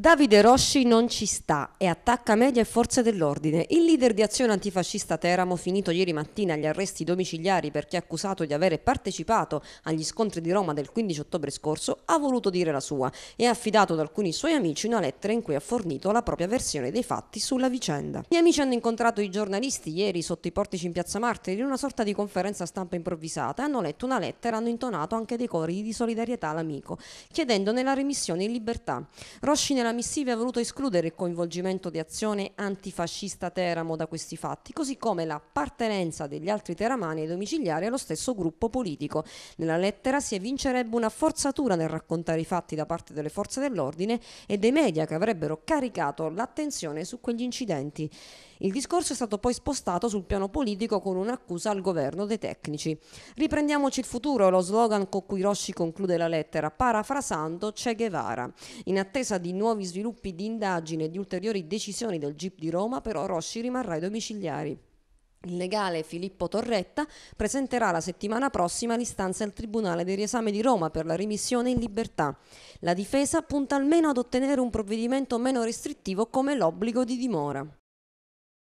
Davide Rossi non ci sta e attacca media e forze dell'ordine. Il leader di azione antifascista Teramo, finito ieri mattina agli arresti domiciliari perché accusato di aver partecipato agli scontri di Roma del 15 ottobre scorso, ha voluto dire la sua e ha affidato ad alcuni suoi amici una lettera in cui ha fornito la propria versione dei fatti sulla vicenda. Gli amici hanno incontrato i giornalisti ieri sotto i portici in piazza Martiri in una sorta di conferenza stampa improvvisata e hanno letto una lettera e hanno intonato anche dei cori di solidarietà all'amico, chiedendone la remissione in libertà. Rossi nella nella missiva ha voluto escludere il coinvolgimento di azione antifascista Teramo da questi fatti, così come l'appartenenza degli altri teramani ai domiciliari allo stesso gruppo politico. Nella lettera si evincerebbe una forzatura nel raccontare i fatti da parte delle forze dell'ordine e dei media che avrebbero caricato l'attenzione su quegli incidenti. Il discorso è stato poi spostato sul piano politico con un'accusa al governo dei tecnici. Riprendiamoci il futuro, lo slogan con cui Rossi conclude la lettera, parafrasando Che Guevara. In attesa di nuovi nuovi sviluppi di indagine e di ulteriori decisioni del GIP di Roma, però Rossi rimarrà ai domiciliari. Il legale Filippo Torretta presenterà la settimana prossima l'istanza al Tribunale del Riesame di Roma per la rimissione in libertà. La difesa punta almeno ad ottenere un provvedimento meno restrittivo come l'obbligo di dimora.